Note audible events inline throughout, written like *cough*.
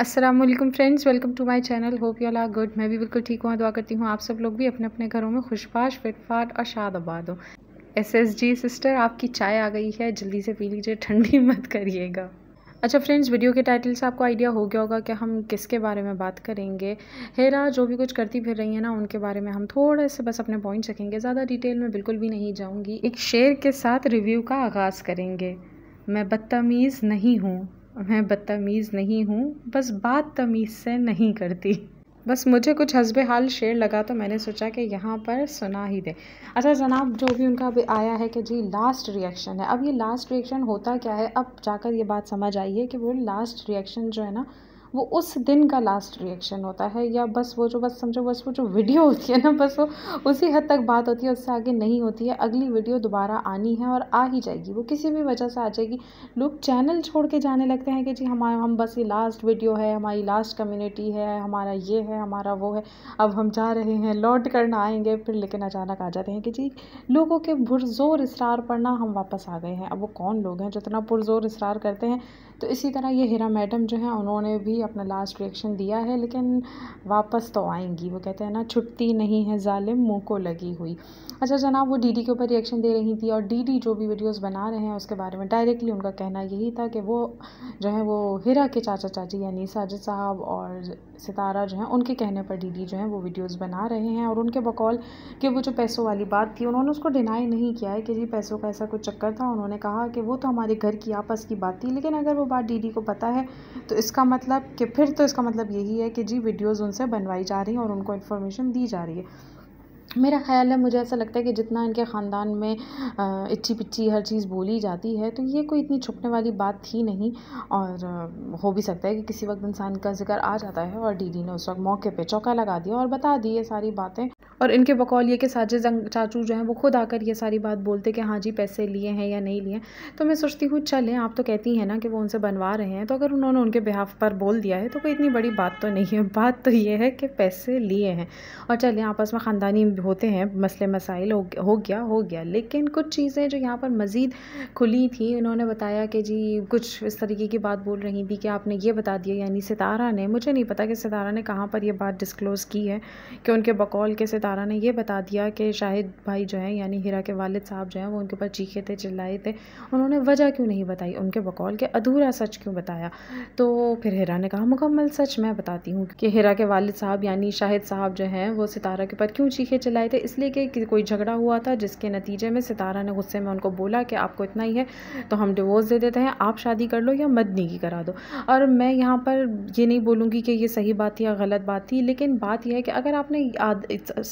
Aslam friends welcome to my channel hope you are good मैं भी बिल्कुल ठीक हूँ दुआ करती हूँ आप सब लोग भी अपने अपने घरों में खुशपाश फिटफाट और शाद आबाद हो एस एस जी सिस्टर आपकी चाय आ गई है जल्दी से पी लीजिए ठंडी *laughs* मत करिएगा अच्छा फ्रेंड्स वीडियो के टाइटल से आपको आइडिया हो गया होगा कि हम किसके बारे में बात करेंगे हेरा जो भी कुछ करती फिर रही है ना उनके बारे में हम थोड़े से बस अपने पॉइंट रखेंगे ज़्यादा डिटेल में बिल्कुल भी नहीं जाऊँगी एक शेर के साथ रिव्यू का आगाज़ करेंगे मैं बदतमीज़ नहीं हूँ मैं बदतमीज़ नहीं हूँ बस बात तमीज़ से नहीं करती बस मुझे कुछ हसब हाल शेर लगा तो मैंने सोचा कि यहाँ पर सुना ही दे अच्छा जनाब जो भी उनका अभी आया है कि जी लास्ट रिएक्शन है अब ये लास्ट रिएक्शन होता क्या है अब जाकर ये बात समझ आई है कि वो लास्ट रिएक्शन जो है ना वो उस दिन का लास्ट रिएक्शन होता है या बस वो जो बस समझो बस वो जो वीडियो होती है ना बस वो उसी हद तक बात होती है उससे आगे नहीं होती है अगली वीडियो दोबारा आनी है और आ ही जाएगी वो किसी भी वजह से आ जाएगी लोग चैनल छोड़ के जाने लगते हैं कि जी हमारे हम बस ये लास्ट वीडियो है हमारी लास्ट कम्युनिटी है हमारा ये है हमारा वो है अब हम जा रहे हैं लौट करना आएंगे फिर लेकिन अचानक आ जाते हैं कि जी लोगों के पुरजोर इसरार पर ना हम वापस आ गए हैं अब वो कौन लोग हैं जितना पुरजोर इसरार करते हैं तो इसी तरह ये हिरा मैडम जो है उन्होंने भी अपना लास्ट रिएक्शन दिया है लेकिन वापस तो आएंगी वो कहते हैं ना छुट्टी नहीं है ालिम मुँह को लगी हुई अच्छा जनाब वो डीडी के ऊपर रिएक्शन दे रही थी और डीडी जो भी वीडियोस बना रहे हैं उसके बारे में डायरेक्टली उनका कहना यही था कि वो जो है वो हिरा के चाचा चाची यानी साजिद साहब और सितारा जो है उनके कहने पर डीडी जो है वो वीडियोस बना रहे हैं और उनके बकौल कि वो जो पैसों वाली बात थी उन्होंने उसको डिनाई नहीं किया है कि जी पैसों का ऐसा कुछ चक्कर था उन्होंने कहा कि वो तो हमारे घर की आपस की बात थी लेकिन अगर वो बात डीडी को पता है तो इसका मतलब कि फिर तो इसका मतलब यही है कि जी वीडियोज़ उनसे बनवाई जा रही हैं और उनको इन्फॉर्मेशन दी जा रही है मेरा ख्याल है मुझे ऐसा लगता है कि जितना इनके ख़ानदान में इच्छी पिच्छी हर चीज़ बोली जाती है तो ये कोई इतनी छुपने वाली बात थी नहीं और हो भी सकता है कि किसी वक्त इंसान का जिक्र आ जाता है और डीडी ने उस वक्त मौके पे चौका लगा दिया और बता दी ये सारी बातें और इनके बकौल ये कि साजे जंग चाचू जो हैं वो खुद आकर ये सारी बात बोलते कि हाँ जी पैसे लिए हैं या नहीं लिए तो मैं सोचती हूँ चलें आप तो कहती हैं ना कि वो उनसे बनवा रहे हैं तो अगर उन्होंने उनके बिहाफ पर बोल दिया है तो कोई इतनी बड़ी बात तो नहीं है बात तो ये है कि पैसे लिए हैं और चलें आपस में ख़ानदानी होते हैं मसले मसाइल हो गया हो गया हो गया लेकिन कुछ चीज़ें जो यहाँ पर मज़ीद खुली थी उन्होंने बताया कि जी कुछ इस तरीके की बात बोल रही थी कि आपने ये बता दिया यानी सितारा ने मुझे नहीं पता कि सितारा ने कहाँ पर यह बात डिस्क्लोज़ की है कि उनके बकौल के सितारा सारा ने ये बता दिया कि शाहिद भाई जो है यानी हीरा के वालिद साहब जो हैं वो उनके ऊपर चीखे थे चिल्लाए थे उन्होंने वजह क्यों नहीं बताई उनके बकौल के अधूरा सच क्यों बताया तो फिर हीरा ने कहा मुकम्मल सच मैं बताती हूँ कि हीरा के वालिद साहब यानी शाहिद साहब जो हैं वो सितारा के ऊपर क्यों चीखे चिल्लाए थे इसलिए कि कोई झगड़ा हुआ था जिसके नतीजे में सितारा ने गुस्से में उनको बोला कि आपको इतना ही है तो हम डिवोर्स दे देते हैं आप शादी कर लो या मदनीगी करा दो और मैं यहाँ पर ये नहीं बोलूँगी कि ये सही बात थी या गलत बात थी लेकिन बात यह है कि अगर आपने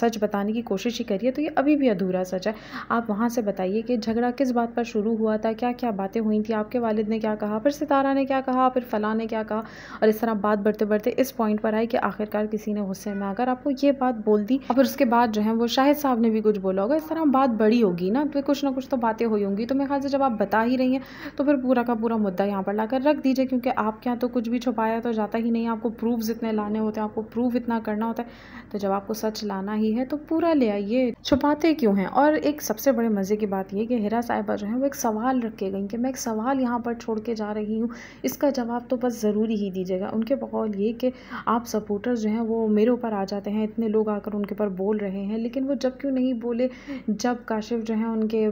सच सच बताने की कोशिश ही करिए तो ये अभी भी अधूरा सच है आप वहाँ से बताइए कि झगड़ा किस बात पर शुरू हुआ था क्या क्या बातें हुई थी आपके वालिद ने क्या कहा फिर सितारा ने क्या कहा फिर फला ने क्या कहा और इस तरह बात बढ़ते बढ़ते इस पॉइंट पर आई कि आखिरकार किसी ने गुस्से में आकर आपको ये बात बोल दी और उसके बाद जो है वो शाहिद साहब ने भी कुछ बोला होगा इस तरह बात बड़ी होगी ना तो कुछ ना कुछ तो बातें हुई होंगी तो मेरे ख्याल से जब आप बता ही रही हैं तो फिर पूरा का पूरा मुद्दा यहाँ पर लाकर रख दीजिए क्योंकि आपके यहाँ तो कुछ भी छुपाया तो जाता ही नहीं आपको प्रूफ इतने लाने होते हैं आपको प्रूफ इतना करना होता है तो जब आपको सच लाना ही रही है तो पूरा ले आइए छुपाते क्यों हैं और एक सबसे बड़े मज़े की बात यह कि हिरा साहिबा जो है वो एक सवाल रख के गई कि मैं एक सवाल यहाँ पर छोड़ के जा रही हूँ इसका जवाब तो बस ज़रूरी ही दीजिएगा उनके बकौल ये कि आप सपोर्टर्स जो हैं वो मेरे ऊपर आ जाते हैं इतने लोग आकर उनके ऊपर बोल रहे हैं लेकिन वो जब क्यों नहीं बोले जब काशिफ जो है उनके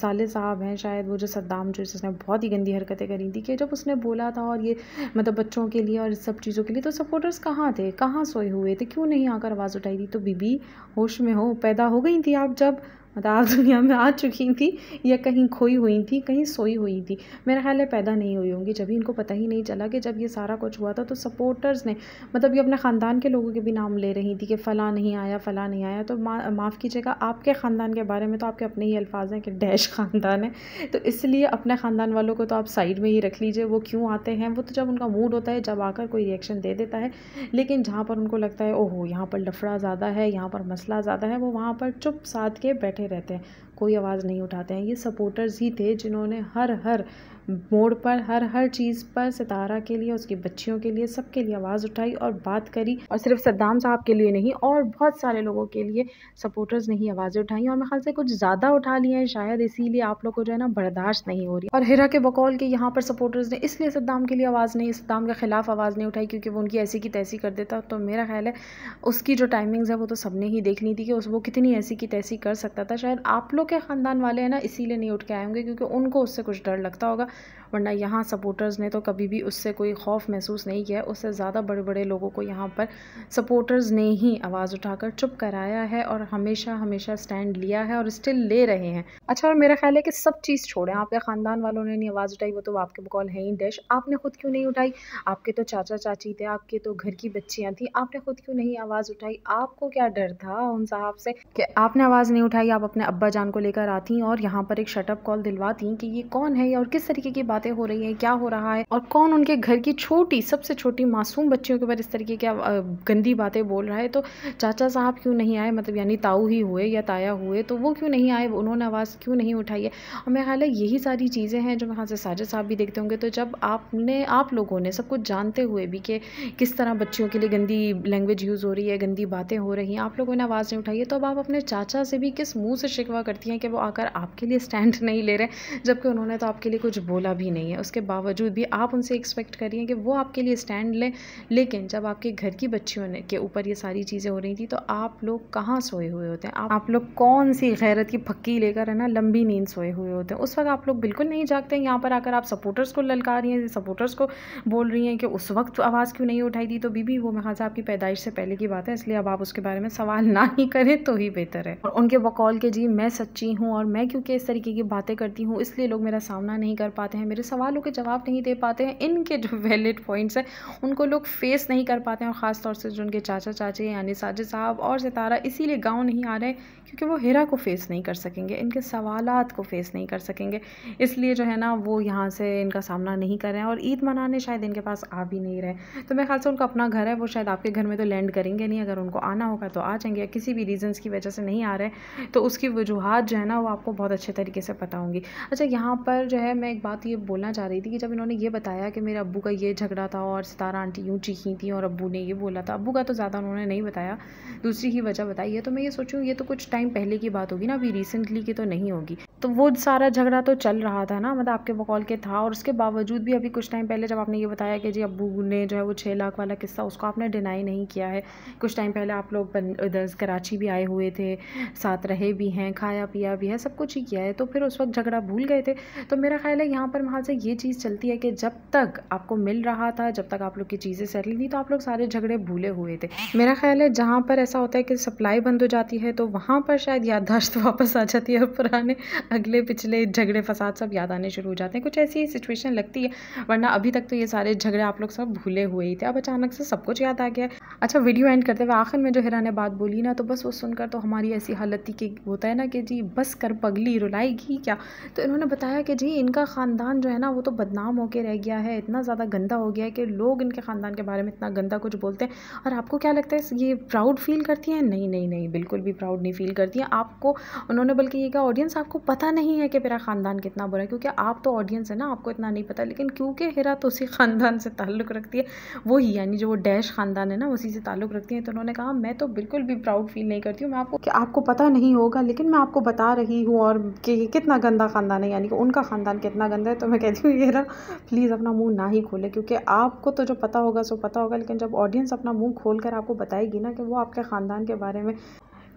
साले साहब हैं शायद वो जो सद्दाम जो जिसने बहुत ही गंदी हरकतें करी थी कि जब उसने बोला था और ये मतलब बच्चों के लिए और सब चीज़ों के लिए तो सपोर्टर्स कहाँ थे कहाँ सोए हुए थे क्यों नहीं आकर आवाज़ उठाई थी तो बीबी होश में हो पैदा हो गई थी आप जब मतलब आप दुनिया में आ चुकी थी या कहीं खोई हुई थी कहीं सोई हुई थी मेरा ख्याल है पैदा नहीं हुई होंगी जब इनको पता ही नहीं चला कि जब ये सारा कुछ हुआ था तो सपोर्टर्स ने मतलब ये अपने ख़ानदान के लोगों के भी नाम ले रही थी कि फ़लाँ नहीं आया फ़लाँ नहीं आया तो मा, माफ़ कीजिएगा आपके ख़ानदान के बारे में तो आपके अपने ही अल्फाज हैं कि डैश ख़ानदान है तो इसलिए अपने ख़ानदान वालों को तो आप साइड में ही रख लीजिए वो क्यों आते हैं वो तो जब उनका मूड होता है जब आकर कोई रिएक्शन दे देता है लेकिन जहाँ पर उनको लगता है ओहो यहाँ पर लफड़ा ज़्यादा है यहाँ पर मसला ज़्यादा है वो वहाँ पर चुप साध के बैठे बैठे रहते हैं कोई आवाज़ नहीं उठाते हैं ये सपोर्टर्स ही थे जिन्होंने हर हर मोड़ पर हर हर चीज़ पर सितारा के लिए उसकी बच्चियों के लिए सबके लिए आवाज़ उठाई और बात करी और सिर्फ सद्दाम साहब के लिए नहीं और बहुत सारे लोगों के लिए सपोर्टर्स ने ही आवाज़ें उठाई और मेरे ख्याल से कुछ ज़्यादा उठा लिए हैं शायद इसीलिए आप लोग को जो है ना बर्दाश्त नहीं हो रही और हिरा के बकौल के यहाँ पर सपोर्टर्स ने इसलिए सद्दाम के लिए आवाज़ नहीं सद्दाम के ख़िलाफ़ आवाज़ नहीं उठाई क्योंकि वो उनकी ऐसी की तैसी कर देता तो मेरा ख्याल है उसकी जो टाइमिंग्स है वो तो सबने ही देखनी थी कि उस वो कितनी ऐसी की तैसी कर सकता था शायद आप लोग के ख़ानदान वाले हैं ना इसीलिए नहीं उठ के आए होंगे क्योंकि उनको उससे कुछ डर लगता होगा वरना यहाँ सपोर्टर्स ने तो कभी भी उससे कोई खौफ महसूस नहीं किया उससे ज़्यादा बड़े बड़े लोगों को यहाँ पर सपोर्टर्स ने ही आवाज़ उठाकर चुप कराया है और हमेशा हमेशा स्टैंड लिया है और स्टिल ले रहे हैं अच्छा और मेरा ख्याल है कि सब चीज़ छोड़ें आपके ख़ानदान वालों ने नहीं आवाज़ उठाई वो तो आपके बकौल है ही डैश आपने खुद क्यों नहीं उठाई आपके तो चाचा चाची थे आपके तो घर की बच्चियाँ थी आपने खुद क्यों नहीं आवाज़ उठाई आपको क्या डर था उन साहब से कि आपने आवाज़ नहीं उठाई आप अपने अब्बा जान को लेकर आती और यहाँ पर एक शटअप कॉल दिलवाती कि ये कौन है और किस तरीके की बातें हो रही है क्या हो रहा है और कौन उनके घर की छोटी सबसे छोटी मासूम बच्चियों के ऊपर इस तरीके की गंदी बातें बोल रहा है तो चाचा साहब क्यों नहीं आए मतलब यानी ताऊ ही हुए या ताया हुए तो वो क्यों नहीं आए उन्होंने आवाज़ क्यों नहीं उठाई है और मेरा ख्याल है यही सारी चीज़ें हैं जो वहाँ से साजिद साहब भी देखते होंगे तो जब आपने आप लोगों ने सब कुछ जानते हुए भी कि किस तरह बच्चियों के लिए गंदी लैंग्वेज यूज़ हो रही है गंदी बातें हो रही हैं आप लोगों ने आवाज़ नहीं उठाई है तो अब आप अपने चाचा से भी किस मुँह से शिकवा करते करती हैं कि वो आकर आपके लिए स्टैंड *laughs* नहीं ले रहे जबकि उन्होंने तो आपके लिए कुछ बोला भी नहीं है उसके बावजूद भी आप उनसे एक्सपेक्ट करिए कि वो आपके लिए स्टैंड लें लेकिन जब आपके घर की बच्चियों के ऊपर ये सारी चीज़ें हो रही थी तो आप लोग कहाँ सोए हुए होते हैं आप, लोग कौन सी गैरत की फक्की लेकर है ना लंबी नींद सोए हुए होते हैं उस वक्त आप लोग बिल्कुल नहीं जागते यहाँ पर आकर आप सपोर्टर्स को ललका रही हैं सपोर्टर्स को बोल रही हैं कि उस वक्त तो आवाज़ क्यों नहीं उठाई थी तो बीबी वो महाजा आपकी पैदाइश से पहले की बात है इसलिए अब आप उसके बारे में सवाल ना ही करें तो ही बेहतर है और उनके बकौल के जी मैं सच सच्ची हूँ और मैं क्योंकि इस तरीके की बातें करती हूँ इसलिए लोग मेरा सामना नहीं कर पाते हैं मेरे सवालों के जवाब नहीं दे पाते हैं इनके जो वैलिड *laughs* पॉइंट्स हैं उनको लोग फेस नहीं कर पाते हैं और खासतौर से जो उनके चाचा चाचे यानी साजिद साहब और सितारा इसीलिए गाँव नहीं आ रहे क्योंकि वो हिरा को फेस नहीं कर सकेंगे इनके सवाल को फेस नहीं कर सकेंगे इसलिए जो है ना वो यहाँ से इनका सामना नहीं कर रहे हैं और ईद मनाने शायद इनके पास आ भी नहीं रहे तो मेरे ख्याल से उनका अपना घर है वो शायद आपके घर में तो लैंड करेंगे नहीं अगर उनको आना होगा तो आ जाएंगे किसी भी रीजंस की वजह से नहीं आ रहे तो उसकी वजूहत बात जो है ना वो आपको बहुत अच्छे तरीके से पता होंगी अच्छा यहाँ पर जो है मैं एक बात ये बोलना चाह रही थी कि जब इन्होंने ये बताया कि मेरे अबू का ये झगड़ा था और सितारा आंटी यूँ चीखी थी और अबू ने ये बोला था अबू का तो ज़्यादा उन्होंने नहीं बताया दूसरी ही वजह बताई है तो मैं ये सोचूँ ये तो कुछ टाइम पहले की बात होगी ना अभी रिसेंटली की तो नहीं होगी तो वो सारा झगड़ा तो चल रहा था ना मतलब आपके बकौल के था और उसके बावजूद भी अभी कुछ टाइम पहले जब आपने ये बताया कि जी अबू ने जो है वो छः लाख वाला किस्सा उसको आपने डिनाई नहीं किया है कुछ टाइम पहले आप लोग इधर कराची भी आए हुए थे साथ रहे भी हैं खाया पिया भी है सब कुछ ही किया है तो फिर उस वक्त झगड़ा भूल गए थे तो मेरा ख्याल है यहाँ पर वहाँ से ये चीज़ चलती है कि जब तक आपको मिल रहा था जब तक आप लोग की चीज़ें सेटल नहीं तो आप लोग सारे झगड़े भूले हुए थे मेरा ख्याल है जहाँ पर ऐसा होता है कि सप्लाई बंद हो जाती है तो वहाँ पर शायद याददाश्त *laughs* वापस आ जाती है और पुराने अगले पिछले झगड़े फसाद सब याद आने शुरू हो जाते हैं कुछ ऐसी सिचुएशन लगती है वरना अभी तक तो ये सारे झगड़े आप लोग सब भूले हुए ही थे अब अचानक से सब कुछ याद आ गया अच्छा वीडियो एंड करते हुए आखिर में जो हिरा ने बात बोली ना तो बस वो सुनकर तो हमारी ऐसी हालत थी कि होता है ना कि जी कि बस कर पगली रुलाएगी क्या तो इन्होंने बताया कि जी इनका ख़ानदान जो है ना वो तो बदनाम होकर रह गया है इतना ज़्यादा गंदा हो गया है कि लोग इनके ख़ानदान के बारे में इतना गंदा कुछ बोलते हैं और आपको क्या लगता है ये प्राउड फील करती हैं नहीं नहीं नहीं बिल्कुल भी प्राउड नहीं फील करती हैं आपको उन्होंने बल्कि ये कहा ऑडियंस आपको पता नहीं है कि मेरा ख़ानदान कितना बुरा है क्योंकि आप तो ऑडियंस है ना आपको इतना नहीं पता लेकिन क्योंकि हेरा तो उसी ख़ानदान से ताल्लुक़ रखती है वही यानी जो वो डैश ख़ानदान है ना उसी से ताल्लुक़ रखती हैं तो उन्होंने कहा मैं तो बिल्कुल भी प्राउड फील नहीं करती हूँ मैं आपको आपको पता नहीं होगा लेकिन मैं आपको बता रही हूँ और कि कितना गंदा ख़ानदान है यानी कि उनका ख़ानदान कितना गंदा है तो मैं कहती हूँ ये ना प्लीज़ अपना मुंह ना ही खोले क्योंकि आपको तो जो पता होगा सो पता होगा लेकिन जब ऑडियंस अपना मुंह खोल कर आपको बताएगी ना कि वो आपके ख़ानदान के बारे में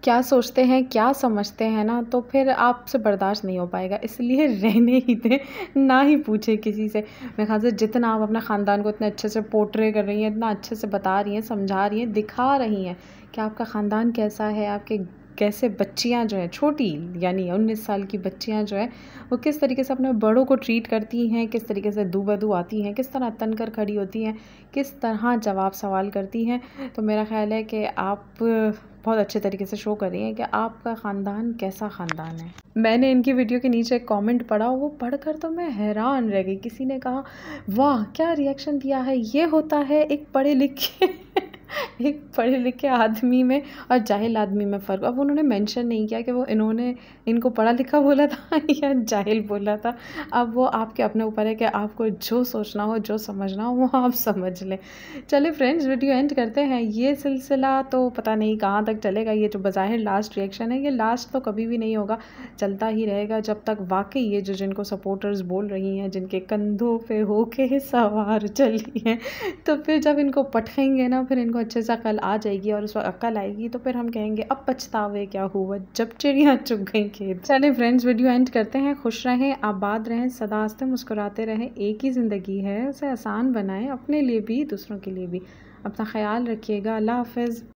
क्या सोचते हैं क्या समझते हैं ना तो फिर आपसे बर्दाश्त नहीं हो पाएगा इसलिए रहने ही दें ना ही पूछे किसी से मेरे ख्याल से जितना आप अपने ख़ानदान को इतने अच्छे से पोर्ट्रे कर रही हैं इतना अच्छे से बता रही हैं समझा रही हैं दिखा रही हैं कि आपका ख़ानदान कैसा है आपके कैसे बच्चियाँ जो हैं छोटी यानी उन्नीस साल की बच्चियाँ जो है वो किस तरीके से अपने बड़ों को ट्रीट करती हैं किस तरीके से दू बदू आती हैं किस तरह तन कर खड़ी होती हैं किस तरह जवाब सवाल करती हैं तो मेरा ख्याल है कि आप बहुत अच्छे तरीके से शो कर रही हैं कि आपका ख़ानदान कैसा ख़ानदान है मैंने इनकी वीडियो के नीचे एक कॉमेंट पढ़ा वो पढ़कर तो मैं हैरान रह गई किसी ने कहा वाह क्या रिएक्शन दिया है ये होता है एक पढ़े लिखे एक पढ़े लिखे आदमी में और जाहिल आदमी में फ़र्क अब उन्होंने मेंशन नहीं किया कि वो इन्होंने इनको पढ़ा लिखा बोला था *laughs* या जाहिल बोला था अब वो आपके अपने ऊपर है कि आपको जो सोचना हो जो समझना हो वो आप समझ लें चले फ्रेंड्स वीडियो एंड करते हैं ये सिलसिला तो पता नहीं कहाँ तक चलेगा ये जो बाहिर लास्ट रिएक्शन है ये लास्ट तो कभी भी नहीं होगा चलता ही रहेगा जब तक वाकई ये जो जिनको सपोर्टर्स बोल रही हैं जिनके कंधों पे होके सवार चली हैं तो फिर जब इनको पटखेंगे ना फिर इनको अच्छे से अकल आ जाएगी और उस अकल आएगी तो फिर हम कहेंगे अब पछतावे क्या हुआ जब चिड़िया *laughs* चुग गई खेत चले फ्रेंड्स वीडियो एंड करते हैं खुश रहें आबाद रहें सदा हंसते मुस्कुराते रहें एक ही ज़िंदगी है उसे आसान बनाएं अपने लिए भी दूसरों के लिए भी अपना ख्याल रखिएगा अल्लाह हाफिज़